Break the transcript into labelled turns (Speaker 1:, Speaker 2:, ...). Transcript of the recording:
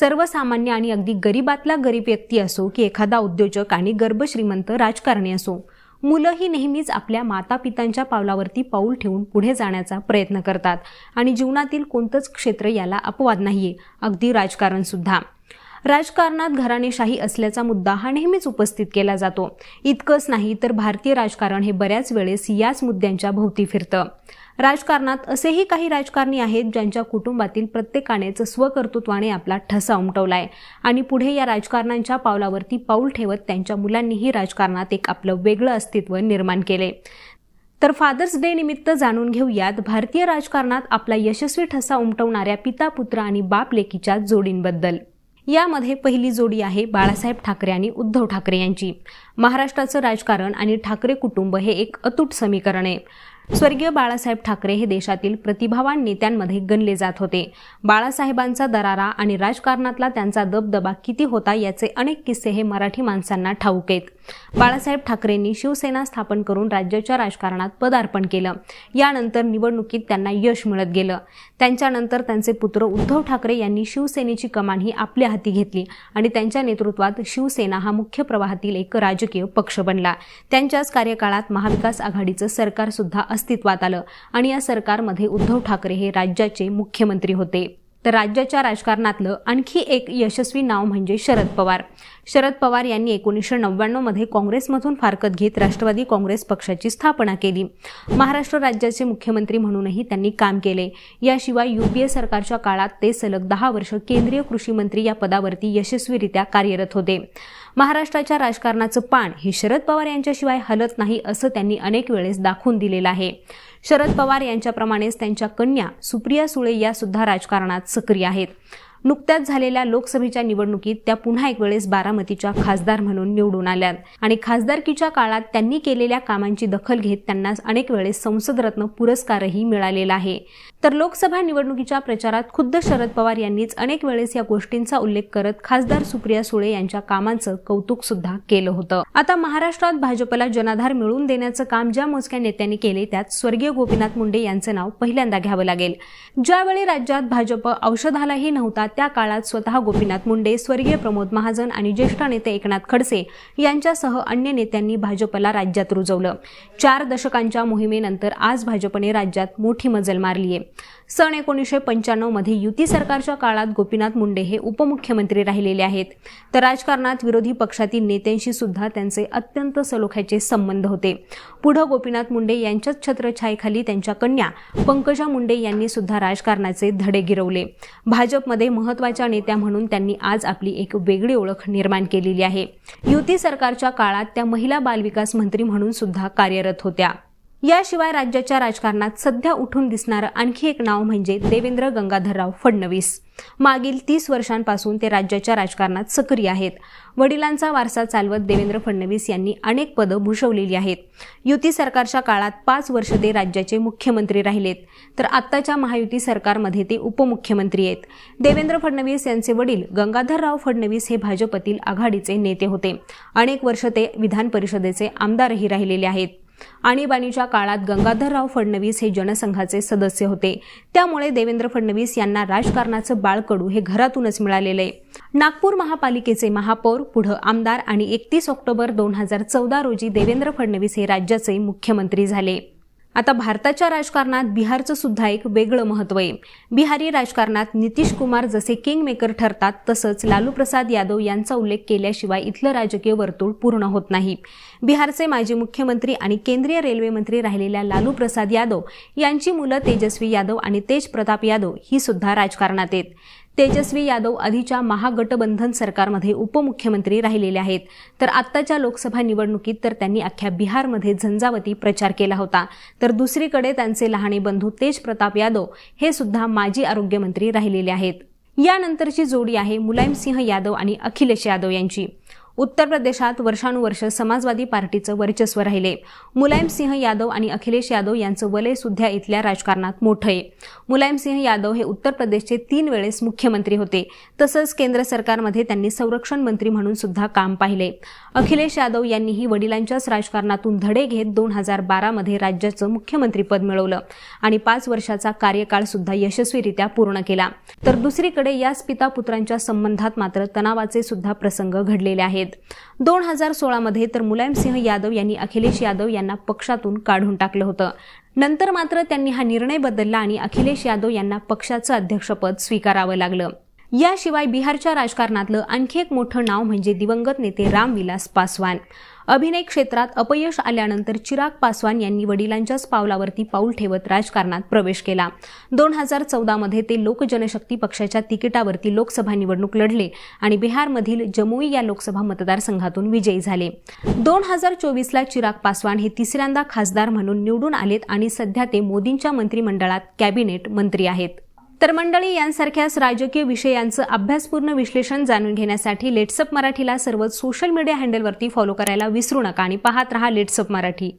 Speaker 1: सर्वसामान्य आणि अगदी गरीबातला गरीब व्यक्ती असो की एखादा उद्योजक आणि गर्भश्रीमंत राजकारणी असो मुलं ही नेहमीच आपल्या माता पितांच्या पावलावरती पाऊल ठेवून पुढे जाण्याचा प्रयत्न करतात आणि जीवनातील कोणतंच क्षेत्र याला अपवाद नाहीये अगदी राजकारण सुद्धा राजकारणात घराणेशाही असल्याचा मुद्दा हा नेहमीच उपस्थित केला जातो इतकंच नाही तर भारतीय राजकारण हे बऱ्याच वेळेस याच मुद्द्यांच्या भोवती फिरतं राजकारणात असेही काही राजकारणी आहेत ज्यांच्या कुटुंबातील प्रत्येकानेच स्वकर्तृत्वाने आपला ठसा उमटवलाय आणि पुढे या राजकारणांच्या पावलावरती पाऊल ठेवत त्यांच्या मुलांनीही राजकारणात एक आपलं वेगळं अस्तित्व निर्माण केले तर फादर्स डे निमित्त जाणून घेऊयात भारतीय राजकारणात आपला यशस्वी ठसा उमटवणाऱ्या पिता पुत्र आणि बाप लेकीच्या जोडींबद्दल यामध्ये पहिली जोडी आहे बाळासाहेब ठाकरे आणि उद्धव ठाकरे यांची महाराष्ट्राचं राजकारण आणि ठाकरे कुटुंब हे एक अतूट समीकरण आहे स्वर्गीय बाळासाहेब ठाकरे हे देशातील प्रतिभावान नेत्यांमध्ये गणले जात होते बाळासाहेबांचा दरारा आणि राजकारणातला त्यांचा दबदबा किती होता याचे अनेक किस्से हे मराठी माणसांना ठाऊक आहेत बाळासाहेब ठाकरेंनी शिवसेना स्थापन करून राज्याच्या राजकारणात पदार्पण केलं यानंतर निवडणुकीत त्यांना यश मिळत गेलं त्यांच्यानंतर त्यांचे पुत्र उद्धव ठाकरे यांनी शिवसेनेची कमान ही आपल्या हाती घेतली आणि त्यांच्या नेतृत्वात शिवसेना हा मुख्य प्रवाहातील एक राजकीय पक्ष बनला त्यांच्याच कार्यकाळात महाविकास आघाडीचं सरकार सुद्धा अस्तित्वात आलं आणि या सरकारमध्ये उद्धव ठाकरे हे राज्याचे मुख्यमंत्री होते तर राज्याच्या राजकारणातलं आणखी एक यशस्वी नाव म्हणजे शरद पवार शरद पवार यांनी एकोणीसशे नव्याण्णवमध्ये काँग्रेसमधून फारकत घेत राष्ट्रवादी काँग्रेस पक्षाची स्थापना केली महाराष्ट्र राज्याचे मुख्यमंत्री म्हणूनही त्यांनी काम केले याशिवाय युपीए सरकारच्या काळात ते सलग दहा वर्ष केंद्रीय कृषी मंत्री या पदावरती यशस्वीरित्या कार्यरत होते महाराष्ट्राच्या राजकारणाचं पान हे शरद पवार यांच्याशिवाय हलत नाही असं त्यांनी अनेक वेळेस दाखवून दिलेलं आहे शरद पवार यांच्याप्रमाणेच त्यांच्या कन्या सुप्रिया सुळे या सुद्धा राजकारणात सक्रिय आहेत नुकत्याच झालेल्या लोकसभेच्या निवडणुकीत त्या पुन्हा एक वेळेस बारामतीच्या खासदार म्हणून निवडून आल्या आणि खासदारकीच्या काळात त्यांनी केलेल्या कामांची दखल घेत त्यांना अनेक वेळेस संसदरत्न पुरस्कारही मिळालेला आहे तर लोकसभा निवडणुकीच्या प्रचारात खुद्द शरद पवार यांनीच अनेक वेळेस या गोष्टींचा उल्लेख करत खासदार सुप्रिया सुळे यांच्या कामांचं कौतुक सुद्धा केलं होतं आता महाराष्ट्रात भाजपला जनाधार मिळवून देण्याचं काम ज्या मोजक्या नेत्यांनी केले त्यात स्वर्गीय गोपीनाथ मुंडे यांचं नाव पहिल्यांदा घ्यावं लागेल ज्यावेळी राज्यात भाजप औषधालाही नव्हता त्या काळात स्वतः गोपीनाथ मुंडे स्वर्गीय प्रमोद महाजन आणि ज्येष्ठ नेते एकनाथ खडसे यांच्यासह अन्य नेत्यांनी भाजपला राज्यात रुजवलं चार दशकांच्या मोहिमेनंतर आज भाजपने राज्यात मोठी मजल मारली आहे सन एकोणीसशे पंच्याण्णवमध्ये युती सरकारच्या काळात गोपीनाथ मुंडे हे उपमुख्यमंत्री राहिलेले आहेत तर राजकारणात विरोधी पक्षातील नेत्यांशी सुद्धा त्यांचे अत्यंत सलोख्याचे संबंध होते पुढं गोपीनाथ मुंडे यांच्याच छत्रछायेखाली त्यांच्या कन्या पंकजा मुंडे यांनी सुद्धा राजकारणाचे धडे गिरवले भाजपमध्ये महत्वाच्या नेत्या म्हणून त्यांनी आज आपली एक वेगळी ओळख निर्माण केलेली आहे युती सरकारच्या काळात त्या महिला बालविकास मंत्री म्हणून सुद्धा कार्यरत होत्या याशिवाय राज्याच्या राजकारणात सध्या उठून दिसणारं आणखी एक नाव म्हणजे देवेंद्र गंगाधरराव फडणवीस मागील तीस वर्षांपासून ते राज्याच्या राजकारणात सक्रिय आहेत वडिलांचा वारसा चालवत देवेंद्र फडणवीस यांनी अनेक पदं भूषवलेली आहेत युती सरकारच्या काळात पाच वर्ष ते राज्याचे मुख्यमंत्री राहिलेत तर आत्ताच्या महायुती सरकारमध्ये ते उपमुख्यमंत्री आहेत देवेंद्र फडणवीस यांचे वडील गंगाधरराव फडणवीस हे भाजपतील आघाडीचे नेते होते अनेक वर्ष ते विधान परिषदेचे आमदारही राहिलेले आहेत आणीबाणीच्या काळात गंगाधरराव फडणवीस हे जनसंघाचे सदस्य होते त्यामुळे देवेंद्र फडणवीस यांना राजकारणाचं बाळकडू हे घरातूनच मिळालेले नागपूर महापालिकेचे महापौर पुढं आमदार आणि एकतीस ऑक्टोबर दोन हजार चौदा रोजी देवेंद्र फडणवीस हे राज्याचे मुख्यमंत्री झाले आता भारताच्या राजकारणात बिहारचं सुद्धा एक वेगळं महत्त्व आहे बिहारी राजकारणात नितीश कुमार जसे किंग मेकर ठरतात तसंच लालू प्रसाद यादव यांचा उल्लेख केल्याशिवाय इथलं राजकीय वर्तुळ पूर्ण होत नाही बिहारचे माजी मुख्यमंत्री आणि केंद्रीय रेल्वे मंत्री राहिलेल्या लालू प्रसाद यादव यांची मुलं तेजस्वी यादव आणि तेज यादव ही सुद्धा राजकारणात आहेत तेजस्वी यादव आधीच्या महागठबंधन सरकारमध्ये उपमुख्यमंत्री राहिलेले आहेत तर आत्ताच्या लोकसभा निवडणुकीत तर त्यांनी अख्ख्या बिहारमध्ये झंझावती प्रचार केला होता तर दुसरीकडे त्यांचे लहाने बंधू तेज प्रताप यादव हे सुद्धा माजी आरोग्यमंत्री राहिलेले आहेत यानंतरची जोडी आहे मुलायमसिंह यादव आणि अखिलेश यादव यांची उत्तर प्रदेशात वर्षानुवर्ष समाजवादी पार्टीचं वर्चस्व राहिले मुलायम सिंह यादव आणि अखिलेश यादव यांचं वलय सुद्धा इथल्या राजकारणात मोठं आहे मुलायम सिंह यादव हे उत्तर प्रदेशचे तीन वेळेस मुख्यमंत्री होते तसंच केंद्र सरकारमध्ये त्यांनी संरक्षण मंत्री म्हणून सुद्धा काम पाहिले अखिलेश यादव यांनीही वडिलांच्याच राजकारणातून धडे घेत दोन हजार बारामध्ये राज्याचं मुख्यमंत्रीपद मिळवलं आणि पाच वर्षाचा कार्यकाळ सुद्धा यशस्वीरित्या पूर्ण केला तर दुसरीकडे याच पिता पुत्रांच्या संबंधात मात्र तणावाचे सुद्धा प्रसंग घडलेले आहेत आहेत दोन हजार सोळामध्ये तर मुलायमसिंह यादव यांनी अखिलेश यादव यांना पक्षातून काढून टाकलं होतं नंतर मात्र त्यांनी हा निर्णय बदलला आणि अखिलेश यादव यांना पक्षाचं अध्यक्षपद स्वीकारावं लागलं याशिवाय बिहारच्या राजकारणातलं आणखी एक मोठं नाव म्हणजे दिवंगत नेते रामविलास पासवान अभिनय क्षेत्रात अपयश आल्यानंतर चिराग पासवान यांनी वडिलांच्याच पावलावरती पाऊल ठेवत राजकारणात प्रवेश केला दोन हजार चौदामध्ये ते लोक जनशक्ती पक्षाच्या तिकिटावरती लोकसभा निवडणूक लढले आणि बिहारमधील जमुई या लोकसभा मतदारसंघातून विजयी झाले दोन हजार चोवीसला चिराग पासवान हे तिसऱ्यांदा खासदार म्हणून निवडून आलेत आणि सध्या ते मोदींच्या मंत्रिमंडळात कॅबिनेट मंत्री आहेत तर मंडळी यांसारख्याच राजकीय विषयांचं अभ्यासपूर्ण विश्लेषण जाणून घेण्यासाठी लेट्सअप मराठीला सर्व सोशल मीडिया हँडलवरती फॉलो करायला विसरू नका आणि पाहत रहा लेट्सअप मराठी